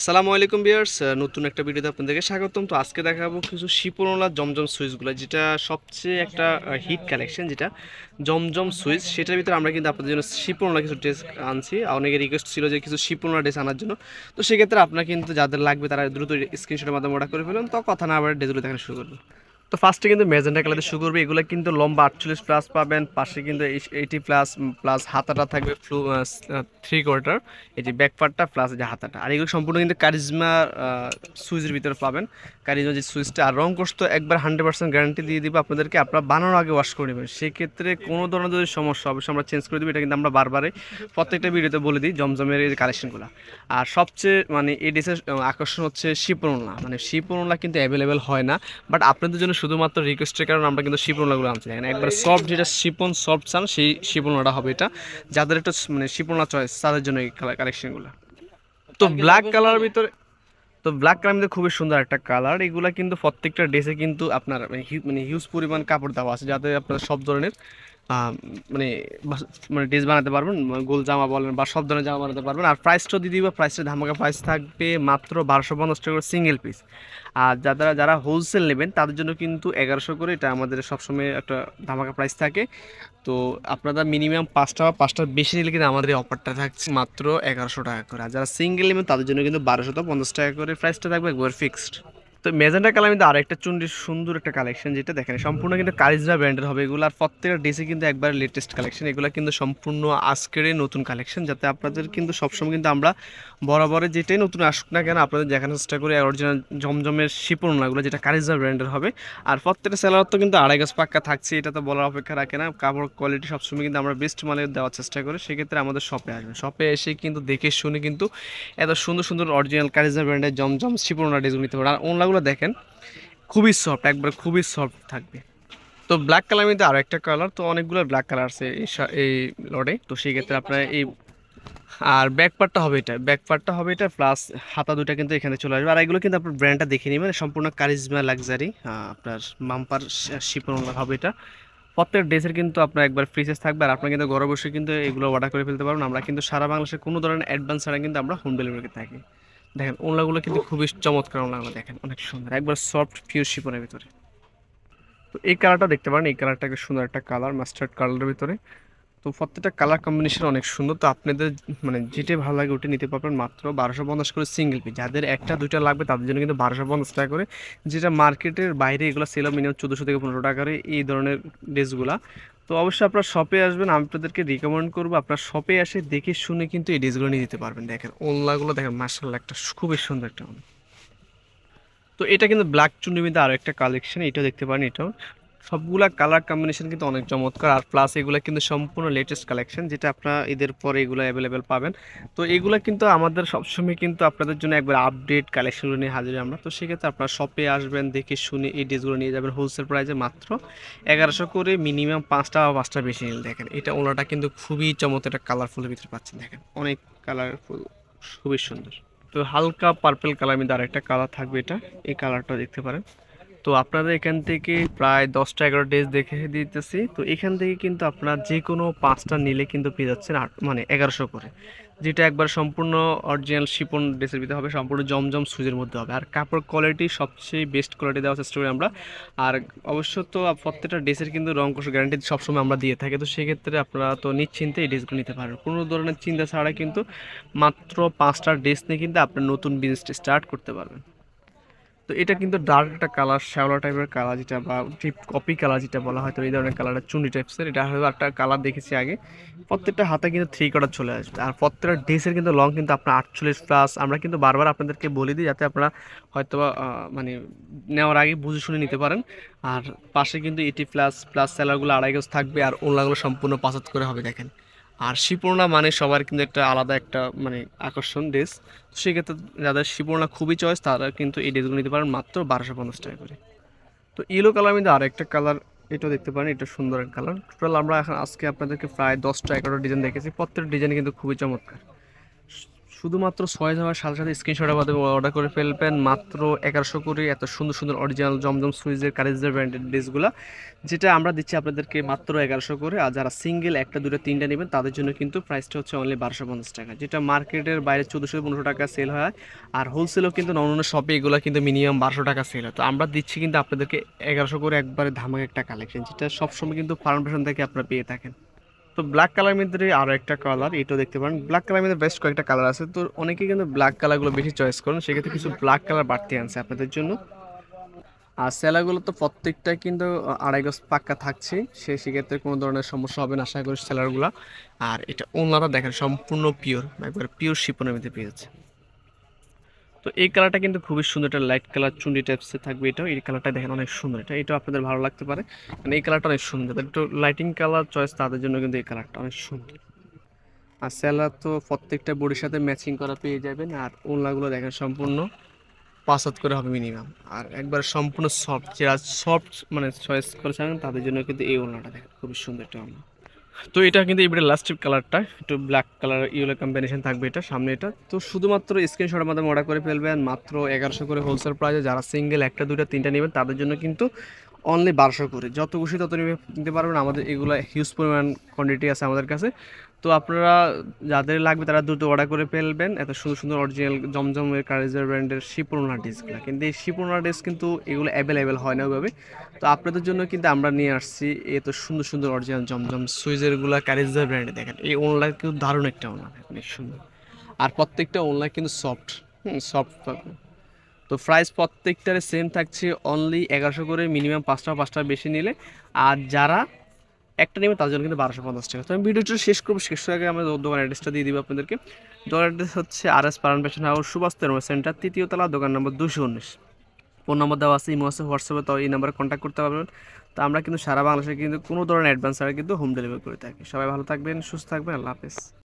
আসসালামু আলাইকুম বিয়ার্স নতুন একটা ভিডিওতে আপনাদেরকে স্বাগতম তো আজকে দেখাবো কিছু শিপনোলা জমজম সুইচগুলো যেটা সবচেয়ে একটা হিট কালেকশন যেটা জমজম সুইচ সেটার ভিতরে আমরা কিন্তু আপনাদের জন্য শিপনোলা কিছু ড্রেস আনছি অনেকের রিকোয়েস্ট ছিল যে কিছু শিপনোলা ড্রেস আনার জন্য তো সেক্ষেত্রে আপনার কিন্তু যাদের লাগবে তারা দ্রুত স্ক্রিনশটের মাধ্যমে অর্ডার করে ফেলুন তো কথা না আবার ড্রেসগুলো দেখানো শুরু করবো তো ফার্স্টে কিন্তু মেজেন্টা কালারে শুরু করবে এগুলো কিন্তু লম্বা আটচল্লিশ প্লাস পাবেন পাশে কিন্তু এইটি প্লাস প্লাস হাতাটা থাকবে ফ্লু থ্রি কোয়ার্টার এই যে ব্যাকপার্টটা প্লাস যে হাতাটা আর এগুলো সম্পূর্ণ কিন্তু কারিজমা সুইচের ভিতরে পাবেন কারিজমা যে সুইচটা আর রং কষ্ট তো একবার হান্ড্রেড পার্সেন্ট গ্যারান্টি দিয়ে দিবে আপনাদেরকে আপনারা বানানোর আগে ওয়াশ করে নেবেন সেক্ষেত্রে কোনো ধরনের যদি সমস্যা অবশ্যই আমরা চেঞ্জ করে দেবো এটা কিন্তু আমরা বারবারই প্রত্যেকটা ভিডিওতে বলে দিই জমজমের এই কালেকশনগুলো আর সবচেয়ে মানে এই ড্রেসের আকর্ষণ হচ্ছে শিপরোনলা মানে শিপরোনলা কিন্তু অ্যাভেলেবেল হয় না বাট আপনাদের জন্য শুধুমাত্র রিকোয়েস্টের কারণে আমরা কিন্তু শিপনলাগুলো আনছি দেখেন একবার সফট যেটা শিপন সফট চান সেই শিপনলাটা হবে এটা যাদের একটা মানে শিপনলা চয়েস তাদের জন্য এই কালেকশনগুলো তো ব্ল্যাক কালার ভিতরে তো ব্ল্যাক কালার কিন্তু খুবই সুন্দর একটা কালার এগুলো কিন্তু প্রত্যেকটা ড্রেসে কিন্তু আপনার মানে হিউজ মানে পরিমাণ কাপড় দেওয়া আছে যাতে আপনার সব ধরনের মানে মানে ড্রেস বানাতে পারবেন মানে গোল জামা বলেন বা সব ধরনের জামা বানাতে পারবেন আর প্রাইসটাও দিয়ে দিব প্রাইসটা ধামাকা প্রাইস থাকবে মাত্র বারোশো পঞ্চাশ টাকা করে সিঙ্গেল পিস আর যারা যারা হোলসেল নেবেন তাদের জন্য কিন্তু এগারোশো করে এটা আমাদের সবসময় একটা ধামাকা প্রাইস থাকে তো আপনারা মিনিমাম পাঁচটা বা পাঁচটার বেশি নিলে কিন্তু আমাদের এই অফারটা থাকছে মাত্র এগারোশো টাকা করে আর যারা সিঙ্গেল নেবেন তাদের জন্য কিন্তু বারোশো পঞ্চাশ টাকা করে প্রাইসটা থাকবে একবার ফিক্সড তো মেজেন্ডা কালার কিন্তু আরেকটা চুন্ডির সুন্দর একটা কালেকশন যেটা দেখেন সম্পূর্ণ কিন্তু কারিজরা ব্র্যান্ডের হবে এগুলো আর প্রত্যেকটা ডিসে কিন্তু একবার লেটেস্ট কালেকশন এগুলো কিন্তু সম্পূর্ণ আজকেরই নতুন কালেকশন যাতে আপনাদের কিন্তু সবসময় কিন্তু আমরা বরাবরে যেটাই নতুন আসুক না কেন আপনাদের দেখানোর চেষ্টা করি অরিজিনাল জমজমের শিপনাগুলো যেটা কারিজরা ব্র্যান্ডের হবে আর প্রত্যেকটা সেলার তো কিন্তু আড়াই গাছ পাক্কা থাকছে এটা তো বলার অপেক্ষা রাখে না কাপড় কোয়ালিটি সবসময় কিন্তু আমরা বেস্ট মালের দেওয়ার চেষ্টা করি সেক্ষেত্রে আমাদের শপে আসবে শপে এসে কিন্তু দেখে শুনে কিন্তু এত সুন্দর সুন্দর অরিজিনাল কারিজরা ব্র্যান্ডের জমজম শিপনা ড্রেসগুলো নিতে পারে আর কালারগুলো দেখেন খুবই সফট একবার খুবই সফট থাকবে তো ব্ল্যাক কালার মধ্যে আরও একটা কালার তো অনেকগুলো ব্ল্যাক কালার আছে এই লড়ে তো সেই ক্ষেত্রে আপনার এই আর ব্যাক পার্টটা হবে এটা ব্যাক পার্টটা হবে এটা প্লাস হাতা দুটা কিন্তু এখানে চলে আসবে আর এগুলো কিন্তু আপনার ব্র্যান্ডটা দেখে নেবেন সম্পূর্ণ কারিজমা লাক্সারি আপনার মাম্পার শিপন হবে এটা প্রত্যেক ড্রেসের কিন্তু আপনার একবার ফ্রিসেস থাকবে আর আপনার কিন্তু ঘরে বসে কিন্তু এগুলো অর্ডার করে ফেলতে পারবেন আমরা কিন্তু সারা বাংলাদেশের কোনো ধরনের অ্যাডভান্স ছাড়া কিন্তু আমরা হোম ডেলিভারিতে থাকি দেখেন ওনলাগুলো কিন্তু খুবই চমৎকার ওনলাগুলো দেখেন অনেক সুন্দর একবার সফট পিওর শিপনের ভিতরে তো এই কালারটা দেখতে পারেন এই কালারটা একটা সুন্দর একটা কালার মাস্টার্ড কালারের ভিতরে তো প্রত্যেকটা কালার কম্বিনেশন অনেক সুন্দর তো আপনাদের মানে যেটা ভালো লাগে ওটা নিতে পারবেন মাত্র বারোশো পঞ্চাশ করে সিঙ্গেল পি যাদের একটা দুইটা লাগবে তাদের জন্য কিন্তু বারোশো পঞ্চাশ টাকা করে যেটা মার্কেটের বাইরে এগুলো সেল মিনিমাম চোদ্দোশো থেকে পনেরো টাকা করে এই ধরনের ড্রেসগুলা তো অবশ্যই আপনার শপে আসবেন আমি আপনাদেরকে রিকমেন্ড করবো আপনার শপে আসে দেখে শুনে কিন্তু এই ড্রেসগুলো নিয়ে যেতে পারবেন দেখেন ওনলাগুলো দেখেন মার্শাল্লাহ একটা খুবই সুন্দর একটা তো এটা কিন্তু ব্ল্যাক চুন্ডিমিতে আরও একটা কালেকশন এটাও দেখতে পারেন এটাও সবগুলা কালার কম্বিনেশন কিন্তু অনেক চমৎকার আর প্লাস এগুলো কিন্তু সম্পূর্ণ লেটেস্ট কালেকশন যেটা আপনারা ঈদের পরে এগুলো অ্যাভেলেবেল পাবেন তো এগুলো কিন্তু আমাদের সবসময় কিন্তু আপনাদের জন্য একবার আপডেট কালেকশনগুলো নিয়ে হাজির আমরা তো সেক্ষেত্রে আপনারা শপে আসবেন দেখে শুনে এই ড্রেসগুলো নিয়ে যাবেন হোলসেল প্রাইসে মাত্র এগারোশো করে মিনিমাম পাঁচটা বা পাঁচটা বেশি নিলে দেখেন এটা ওনাটা কিন্তু খুবই চমৎকার একটা কালারফুলের ভিতরে পাচ্ছেন দেখেন অনেক কালারফুল খুবই সুন্দর তো হালকা পার্পেল কালার মধ্যে আরেকটা কালার থাকবে এটা এই কালারটা দেখতে পারেন তো আপনারা এখান থেকে প্রায় দশটা এগারো ডেজ দেখে দিতেছি তো এখান থেকে কিন্তু আপনার যে কোনো পাঁচটা নিলে কিন্তু পেয়ে যাচ্ছেন আট মানে এগারোশো করে যেটা একবার সম্পূর্ণ অরিজিনাল শিপন ড্রেসের ভিতরে হবে সম্পূর্ণ জমজম সুজের মধ্যে হবে আর কাপড় কোয়ালিটি সবচেয়ে বেস্ট কোয়ালিটি দেওয়ার চেষ্টা করি আমরা আর অবশ্য তো প্রত্যেকটা ড্রেসের কিন্তু রং কষ গ্যারান্টি সবসময় আমরা দিয়ে থাকি তো সেক্ষেত্রে আপনারা তো নিশ্চিন্তে এই ড্রেসগুলো নিতে পারেন কোনো ধরনের চিন্তা ছাড়া কিন্তু মাত্র পাঁচটা ড্রেস নিয়ে কিন্তু আপনার নতুন বিজনেসটি স্টার্ট করতে পারবেন তো এটা কিন্তু ডার্ক একটা কালার শ্যাওলা টাইপের কালার যেটা বা ডিপ কপি কালার যেটা বলা হয় তো এই ধরনের কালারটা চুনি টাইপসের এটা হয়তো একটা কালার দেখেছি আগে প্রত্যেকটা হাতে কিন্তু থ্রি কটার চলে আসবে আর প্রত্যেকটা ড্রেসের কিন্তু লং কিন্তু আপনার আটচল্লিশ প্লাস আমরা কিন্তু বারবার আপনাদেরকে বলে দিই যাতে আপনারা হয়তো মানে নেওয়ার আগে বুঝে শুনে নিতে পারেন আর পাশে কিন্তু এটি প্লাস প্লাস স্যালারগুলো আড়াই গজ থাকবে আর ওলাগুলো সম্পূর্ণ পাচাত করে হবে দেখেন আর শিপোর্ণা মানে সবার কিন্তু একটা আলাদা একটা মানে আকর্ষণ ড্রেস তো সেক্ষেত্রে যাদের শিপোর্ণা খুবই চয়েস তারা কিন্তু এই ড্রেসগুলো নিতে পারেন মাত্র বারোশো পঞ্চাশ টাকা করে তো ইয়েলো কালার মধ্যে আরেকটা কালার এটা দেখতে পারেন এটা সুন্দর কালার টোটাল আমরা এখন আজকে আপনাদেরকে প্রায় দশটা এগারোটা ডিজাইন দেখেছি প্রত্যেকটা ডিজাইন কিন্তু খুবই চমৎকার শুধুমাত্র ছয় হওয়ার সাথে সাথে স্ক্রিনশট আমাদের অর্ডার করে ফেলবেন মাত্র এগারোশো করে এত সুন্দর সুন্দর অরিজিনাল জমজম সুইজের কারিজের ব্র্যান্ডেড ড্রেসগুলো যেটা আমরা দিচ্ছি আপনাদেরকে মাত্র এগারোশো করে আর যারা সিঙ্গেল একটা দুটো তিনটা নেবেন তাদের জন্য কিন্তু প্রাইসটা হচ্ছে অনলি বারোশো পঞ্চাশ টাকা যেটা মার্কেটের বাইরে চোদ্দোশো পনেরোশো টাকা সেল হয় আর হোলসেলও কিন্তু অন্য শপে এগুলো কিন্তু মিনিমাম বারোশো টাকা সেল হয় তো আমরা দিচ্ছি কিন্তু আপনাদেরকে এগারোশো করে একবারে ধামাক একটা কালেকশন যেটা সবসময় কিন্তু ফার্ম থেকে আপনারা পেয়ে থাকেন তো ব্ল্যাক কালার মধ্যে আরও একটা কালার এটাও দেখতে পারেন ব্ল্যাক কালার মধ্যে বেস্ট কয়েকটা কালার আছে তো অনেকেই কিন্তু ব্ল্যাক কালারগুলো বেশি চয়েস করেন সেক্ষেত্রে কিছু ব্ল্যাক কালার বাড়তি আনছে আপনাদের জন্য আর সেলাগুলো তো প্রত্যেকটা কিন্তু আড়াই গজ পাক্কা থাকছে সে সেক্ষেত্রে কোনো ধরনের সমস্যা হবে না আশা করি সেলারগুলো আর এটা ওনারা দেখেন সম্পূর্ণ পিওর একবার পিওর শিপনের মধ্যে পেয়েছে তো এই কালারটা কিন্তু খুবই সুন্দর এটা লাইট কালার চুন্ডি টাইপসে থাকবে এটাও এই কালারটা দেখেন অনেক সুন্দর এটা এটাও আপনাদের ভালো লাগতে পারে মানে এই কালারটা অনেক সুন্দর একটু লাইটিং কালার চয়েস তাদের জন্য কিন্তু এই কালারটা অনেক সুন্দর আর স্যালার তো প্রত্যেকটা বডির সাথে ম্যাচিং করা পেয়ে যাবেন আর ওনলাগুলো দেখেন সম্পূর্ণ পাঁচ হাত করে হবে মিনিমাম আর একবার সম্পূর্ণ সফট যারা সফট মানে চয়েস করেছেন তাদের জন্য কিন্তু এই ওলনাটা দেখেন খুবই সুন্দর একটা ওনলা তো এটা কিন্তু এবারে লাস্ট কালারটা একটু ব্ল্যাক কালার ইউলো কম্বিনেশন থাকবে এটা সামনে এটা তো শুধুমাত্র স্ক্রিনশটের মাধ্যমে অর্ডার করে ফেলবেন মাত্র এগারোশো করে হোলসেল প্রাইসে যারা সিঙ্গেল একটা দুইটা তিনটা নেবেন তাদের জন্য কিন্তু অনলি বারোশো করে যত খুশি তত নিতে পারবেন আমাদের এগুলো হিউজ পরিমাণ কোয়ান্টিটি আছে আমাদের কাছে তো আপনারা যাদের লাগবে তারা দ্রুত অর্ডার করে ফেলবেন এত সুন্দর সুন্দর অরিজিনাল জমজমের কারেজার ব্র্যান্ডের শিপুরোনা ড্রেসগুলো কিন্তু এই শিপুরোনা ডিস কিন্তু এগুলো অ্যাভেলেবেল হয় না ওইভাবে তো আপনাদের জন্য কিন্তু আমরা নিয়ে আসছি এ তো সুন্দর সুন্দর অরিজিনাল জমজম সুইজেরগুলো কারেজার ব্র্যান্ডে দেখেন এই অনলাইন কিন্তু দারুণ একটা অনলাইন সুন্দর আর প্রত্যেকটা অনলাইন কিন্তু সফট হুম সফট তো প্রাইস প্রত্যেকটারে সেম থাকছে অনলি এগারোশো করে মিনিমাম পাঁচটা পাঁচটা বেশি নিলে আর যারা একটা নেবে তার জন্য কিন্তু বারোশো পঞ্চাশ টাকা তো আমি ভিডিওটা শেষ করবো শেষ আগে আমার দোকান অ্যাড্রেসটা দিয়ে দিব আপনাদেরকে দোকান অ্যাড্রেস হচ্ছে আর এস পারান পেশন হাউস সুবাস্তের তেরমা সেন্টার তৃতীয়তলা দোকান নম্বর দুশো উনিশ ফোন নম্বর দেওয়া আছে ইমো আছে হোয়াটসঅ্যাপে তো এই নাম্বারে কন্ট্যাক্ট করতে পারবেন তো আমরা কিন্তু সারা বাংলাদেশে কিন্তু কোনো ধরনের অ্যাডভান্স ছাড়া কিন্তু হোম ডেলিভারি করে থাকি সবাই ভালো থাকবেন সুস্থ থাকবেন আল্লাহ হাফেজ